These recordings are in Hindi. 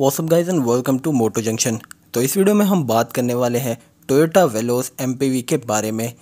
वॉसअप guys and welcome to Moto junction तो इस वीडियो में हम बात करने वाले हैं टोयोटा वेलोस एम के बारे में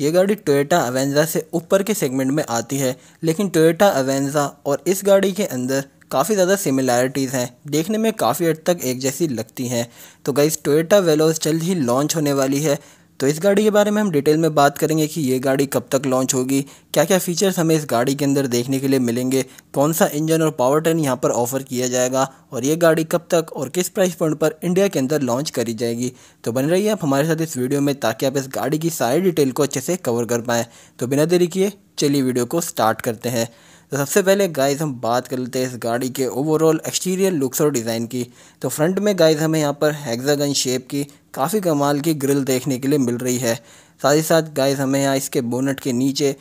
ये गाड़ी टोयोटा अवेंजा से ऊपर के सेगमेंट में आती है लेकिन टोयोटा अवेंजा और इस गाड़ी के अंदर काफ़ी ज़्यादा सिमिलैरिटीज़ हैं देखने में काफ़ी हद तक एक जैसी लगती हैं तो गाइज टोयोटा वेलोस जल्द ही लॉन्च होने वाली है तो इस गाड़ी के बारे में हम डिटेल में बात करेंगे कि ये गाड़ी कब तक लॉन्च होगी क्या क्या फीचर्स हमें इस गाड़ी के अंदर देखने के लिए मिलेंगे कौन सा इंजन और पावर ट्रेन यहाँ पर ऑफर किया जाएगा और ये गाड़ी कब तक और किस प्राइस पॉइंट पर इंडिया के अंदर लॉन्च करी जाएगी तो बन रही है आप हमारे साथ इस वीडियो में ताकि आप इस गाड़ी की सारी डिटेल को अच्छे से कवर कर पाएँ तो बिना देरी किए चलिए वीडियो को स्टार्ट करते हैं तो सबसे पहले गाइस हम बात कर लेते हैं इस गाड़ी के ओवरऑल एक्सटीरियर लुक्स और डिज़ाइन की तो फ्रंट में गाइस हमें यहाँ पर हेक्सागन शेप की काफ़ी कमाल की ग्रिल देखने के लिए मिल रही है साथ ही साथ गाइस हमें यहाँ इसके बोनट के नीचे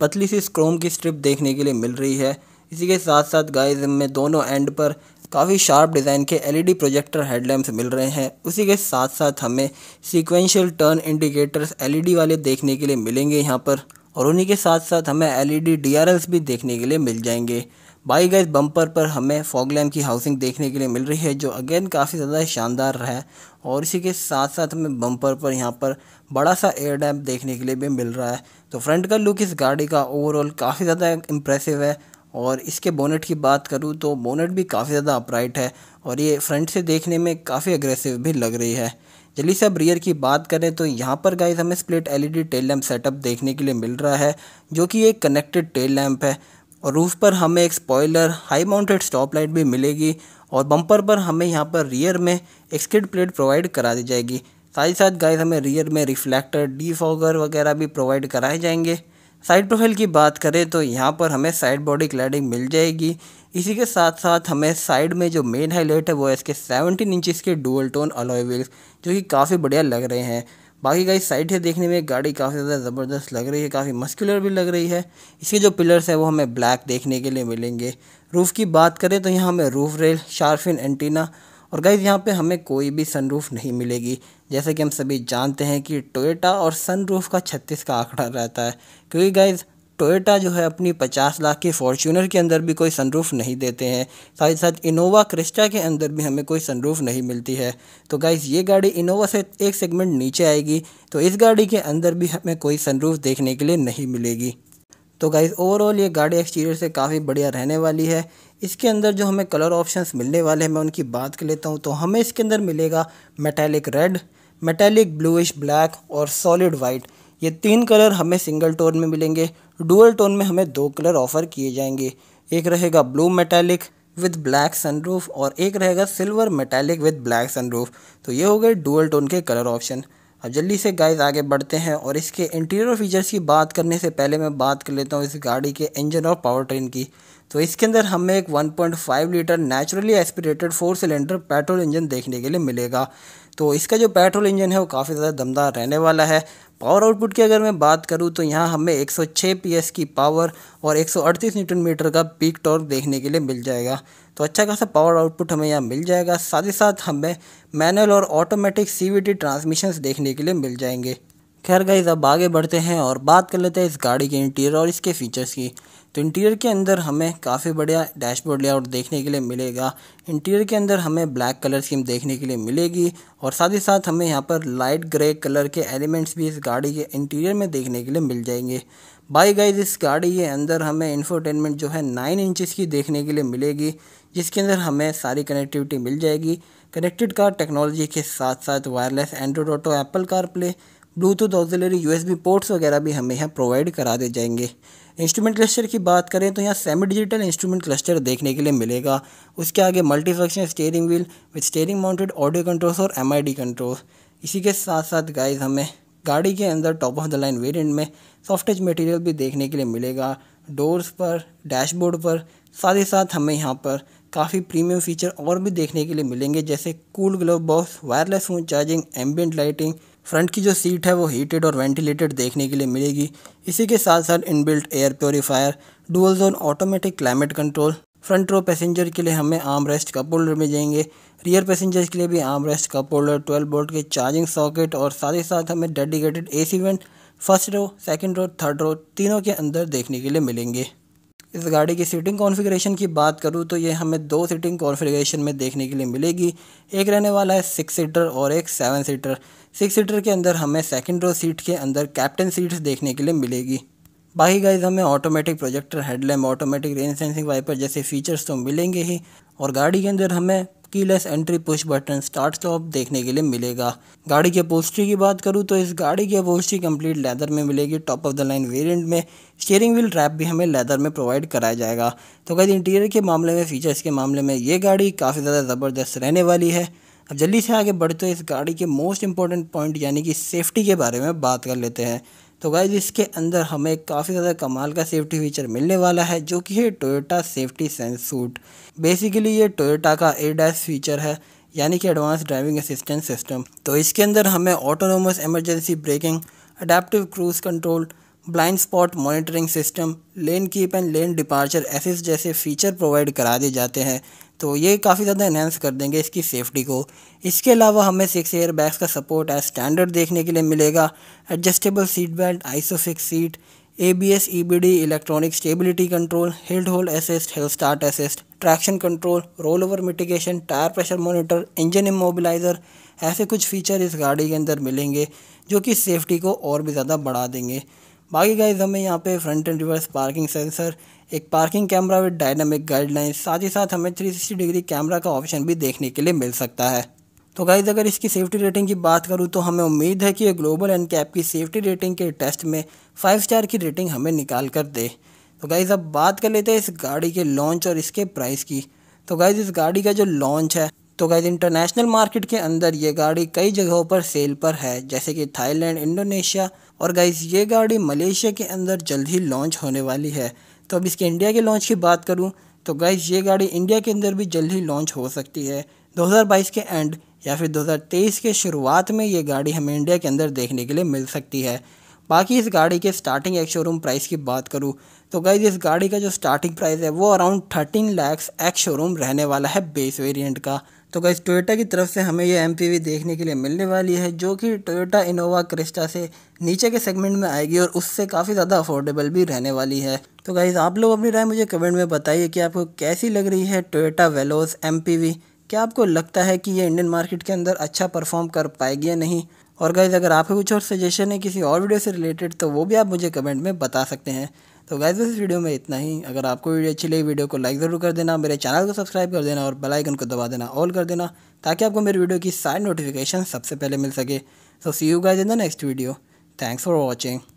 पतली सी स्क्रोम की स्ट्रिप देखने के लिए मिल रही है इसी के साथ साथ गाइज हमें दोनों एंड पर काफ़ी शार्प डिज़ाइन के एल प्रोजेक्टर हेडलैम्प्स मिल रहे हैं उसी के साथ साथ हमें सिक्वेंशियल टर्न इंडिकेटर्स एल वाले देखने के लिए मिलेंगे यहाँ पर और उन्हीं के साथ साथ हमें एलईडी डीआरएल्स e भी देखने के लिए मिल जाएंगे बाई गैस बम्पर पर हमें फॉगलैम की हाउसिंग देखने के लिए मिल रही है जो अगेन काफ़ी ज़्यादा शानदार रहा है और इसी के साथ साथ हमें बम्पर पर यहाँ पर बड़ा सा एयर डैम्प देखने के लिए भी मिल रहा है तो फ्रंट का लुक इस गाड़ी का ओवरऑल काफ़ी ज़्यादा इम्प्रेसिव है और इसके बोनेट की बात करूँ तो बोनेट भी काफ़ी ज़्यादा अपराइट है और ये फ्रंट से देखने में काफ़ी अग्रेसिव भी लग रही है चलिए से अब रियर की बात करें तो यहाँ पर गाइज हमें split LED tail lamp setup देखने के लिए मिल रहा है जो कि एक कनेक्टेड टेल लैम्प है और रूफ पर हमें एक spoiler high mounted stop light भी मिलेगी और बम्पर पर हमें यहाँ पर रियर में एक स्किड प्लेट प्रोवाइड करा दी जाएगी साथ ही साथ गाइज हमें रियर में रिफ्लेक्टर डी वगैरह भी प्रोवाइड कराए जाएंगे साइड प्रोफाइल की बात करें तो यहाँ पर हमें साइड बॉडी क्लैडिंग मिल जाएगी इसी के साथ साथ हमें साइड में जो मेन हाईलाइट है वो है इसके सेवनटीन इंचज़ के डुअल टोन अलॉय व्हील्स जो कि काफ़ी बढ़िया लग रहे हैं बाकी गाइस साइड से देखने में गाड़ी काफ़ी ज़्यादा ज़बरदस्त लग रही है काफ़ी मस्कुलर भी लग रही है इसके जो पिलर्स हैं वो हमें ब्लैक देखने के लिए मिलेंगे रूफ़ की बात करें तो यहाँ हमें रूफ रेल शार्फिन एंटीना और गाइज यहाँ पे हमें कोई भी सनरूफ नहीं मिलेगी जैसे कि हम सभी जानते हैं कि टोयोटा और सनरूफ का छत्तीस का आंकड़ा रहता है क्योंकि गाइज़ टोयोटा जो है अपनी 50 लाख की फॉर्च्यूनर के अंदर भी कोई सनरूफ नहीं देते हैं साथ ही साथ इनोवा क्रिस्टा के अंदर भी हमें कोई सनरूफ नहीं मिलती है तो गाइज़ ये गाड़ी इनोवा से एक सेगमेंट नीचे आएगी तो इस गाड़ी के अंदर भी हमें कोई सनरूफ देखने के लिए नहीं मिलेगी तो गाइज़ ओवरऑल ये गाड़ी एक्सटीरियर से काफ़ी बढ़िया रहने वाली है इसके अंदर जो हमें कलर ऑप्शंस मिलने वाले हैं मैं उनकी बात कर लेता हूँ तो हमें इसके अंदर मिलेगा metallic red metallic bluish black और सॉलिड वाइट ये तीन कलर हमें सिंगल टोन में मिलेंगे डुअल टोन में हमें दो कलर ऑफ़र किए जाएंगे एक रहेगा blue metallic with black sunroof और एक रहेगा silver metallic with black sunroof तो ये हो गए डुअल टोन के कलर ऑप्शन अब जल्दी से गाइस आगे बढ़ते हैं और इसके इंटीरियर फीचर्स की बात करने से पहले मैं बात कर लेता हूँ इस गाड़ी के इंजन और पावर ट्रेन की तो इसके अंदर हमें एक 1.5 litre naturally aspirated four cylinder petrol engine देखने के लिए मिलेगा तो इसका जो पेट्रोल इंजन है वो काफ़ी ज़्यादा दमदार रहने वाला है पावर आउटपुट की अगर मैं बात करूँ तो यहाँ हमें 106 पीएस की पावर और 138 न्यूटन मीटर का पीक टॉर्क देखने के लिए मिल जाएगा तो अच्छा खासा पावर आउटपुट हमें यहाँ मिल जाएगा साथ ही साथ हमें मैनुअल और ऑटोमेटिक सीवीटी ट्रांसमिशंस देखने के लिए मिल जाएंगे खैर गाइज अब आगे बढ़ते हैं और बात कर लेते हैं इस गाड़ी के इंटीरियर और इसके फीचर्स की तो इंटीरियर के अंदर हमें काफ़ी बढ़िया डैशबोर्ड लेआउट देखने के लिए मिलेगा इंटीरियर के अंदर हमें ब्लैक कलर स्कीम देखने के लिए मिलेगी और साथ ही साथ हमें यहाँ पर लाइट ग्रे कलर के एलिमेंट्स भी इस गाड़ी के इंटीरियर में देखने के लिए मिल जाएंगे बाई गाइज इस गाड़ी के अंदर हमें इन्फोटेनमेंट जो है नाइन इंचज़ की देखने के लिए मिलेगी जिसके अंदर हमें सारी कनेक्टिविटी मिल जाएगी कनेक्टेड कार टेक्नोलॉजी के साथ साथ wireless Android auto Apple car play Bluetooth auxiliary USB ports वगैरह भी हमें यहाँ प्रोवाइड करा दे जाएंगे इंस्ट्रूमेंट क्लस्टर की बात करें तो यहाँ सेमी डिजिटल इंस्ट्रूमेंट क्लस्टर देखने के लिए मिलेगा उसके आगे multi function steering wheel with steering mounted audio controls और एम कंट्रोल्स इसी के साथ साथ गाइज हमें गाड़ी के अंदर top of the line variant में सॉफ्टेज मटेरियल भी देखने के लिए मिलेगा डोर्स पर डैशबोर्ड पर साथ ही साथ हमें यहाँ पर काफ़ी प्रीमियम फीचर और भी देखने के लिए मिलेंगे जैसे cool glove box wireless phone charging ambient lighting front की जो सीट है वो हीटेड और वेंटिलेटेड देखने के लिए मिलेगी इसी के साथ साथ inbuilt air purifier dual zone automatic climate control front row passenger के लिए हमें आम रेस्ट कप होल्डर में जाएंगे रियर पैसेंजर्स के लिए भी arm rest cup holder twelve volt के चार्जिंग सॉकेट और साथ ही साथ हमें dedicated A C vent first row second row third row तीनों के अंदर देखने के लिए मिलेंगे इस गाड़ी की सीटिंग कॉन्फ़िगरेशन की बात करूँ तो ये हमें दो सीटिंग कॉन्फ़िगरेशन में देखने के लिए मिलेगी एक रहने वाला है सिक्स सीटर और एक सेवन सीटर सिक्स सीटर के अंदर हमें सेकेंड रो सीट के अंदर कैप्टन सीट्स देखने के लिए मिलेगी बाकी गाइज हमें automatic projector headlamp automatic rain sensing wiper जैसे फीचर्स तो मिलेंगे ही और गाड़ी के अंदर हमें keyless entry push button start stop देखने के लिए मिलेगा गाड़ी की पोस्ट्री की बात करूँ तो इस गाड़ी की अपोस्ट्री कंप्लीट लेदर में मिलेगी top of the line variant में स्टीयरिंग व्हील रैप भी हमें लेदर में प्रोवाइड कराया जाएगा तो कहते इंटीरियर के मामले में फीचर्स के मामले में ये गाड़ी काफ़ी ज़्यादा ज़बरदस्त रहने वाली है अब जल्दी से आगे बढ़ते इस गाड़ी के मोस्ट इंपॉर्टेंट पॉइंट यानी कि सेफ्टी के बारे में बात कर लेते हैं तो गाइज इसके अंदर हमें काफ़ी ज़्यादा कमाल का सेफ्टी फीचर मिलने वाला है जो कि है Toyota safety sense suite basically ये टोयोटा का ए फीचर है यानी कि एडवांस ड्राइविंग असिस्टेंस सिस्टम तो इसके अंदर हमें autonomous emergency braking adaptive cruise control blind spot monitoring system lane keep and lane departure assist जैसे फीचर प्रोवाइड करा दिए जाते हैं तो ये काफ़ी ज़्यादा इन्हेंस कर देंगे इसकी सेफ्टी को इसके अलावा हमें सिक्स एयर बैग्स का सपोर्ट एज स्टैंडर्ड देखने के लिए मिलेगा adjustable seat belt isofix seat A B S E B D electronic stability control hill hold assist hill start assist traction control roll over mitigation tyre pressure monitor engine immobiliser ऐसे कुछ फीचर इस गाड़ी के अंदर मिलेंगे जो कि सेफ्टी को और भी ज़्यादा बढ़ा देंगे बाकी गाइज हमें यहाँ पे front and reverse parking sensor एक parking camera with dynamic guidelines साथ ही साथ हमें 360 डिग्री कैमरा का ऑप्शन भी देखने के लिए मिल सकता है तो गाइज अगर इसकी सेफ्टी रेटिंग की बात करूँ तो हमें उम्मीद है कि ये ग्लोबल एंड कैप की सेफ्टी रेटिंग के टेस्ट में फाइव स्टार की रेटिंग हमें निकाल कर दे तो गाइज अब बात कर लेते हैं इस गाड़ी के लॉन्च और इसके प्राइस की तो गाइज इस गाड़ी का जो लॉन्च है तो गाइज इंटरनेशनल मार्केट के अंदर ये गाड़ी कई जगहों पर सेल पर है जैसे कि थाईलैंड इंडोनेशिया और गाइस ये गाड़ी मलेशिया के अंदर जल्द ही लॉन्च होने वाली है तो अब इसके इंडिया के लॉन्च की बात करूँ तो गाइस ये गाड़ी इंडिया के अंदर भी जल्द ही लॉन्च हो सकती है दो के एंड या फिर दो के शुरुआत में ये गाड़ी हमें इंडिया के अंदर देखने के लिए मिल सकती है बाकी इस गाड़ी के स्टार्टिंग एक्स शोरूम प्राइस की बात करूं तो गाइज इस गाड़ी का जो स्टार्टिंग प्राइस है वो around thirteen lakhs ex showroom रहने वाला है बेस वेरिएंट का तो गई टोयोटा की तरफ से हमें ये एम देखने के लिए मिलने वाली है जो कि टोयोटा इनोवा क्रिस्टा से नीचे के सेगमेंट में आएगी और उससे काफ़ी ज़्यादा अफोर्डेबल भी रहने वाली है तो गाइज़ आप लोग अपनी राय मुझे कमेंट में बताइए कि आपको कैसी लग रही है टोयोटा वेलोस एम क्या आपको लगता है कि ये इंडियन मार्केट के अंदर अच्छा परफॉर्म कर पाएगी या नहीं और गाइज़ अगर आपके कुछ और सजेशन है किसी और वीडियो से रिलेटेड तो वो भी आप मुझे कमेंट में बता सकते हैं तो गाइज इस वीडियो में इतना ही अगर आपको वीडियो अच्छी लगी वीडियो को लाइक ज़रूर कर देना मेरे चैनल को सब्सक्राइब कर देना और बेलाइकन को दबा देना ऑल कर देना ताकि आपको मेरी वीडियो की सारी नोटिफिकेशन सबसे पहले मिल सके so see you guys in the next video thanks for watching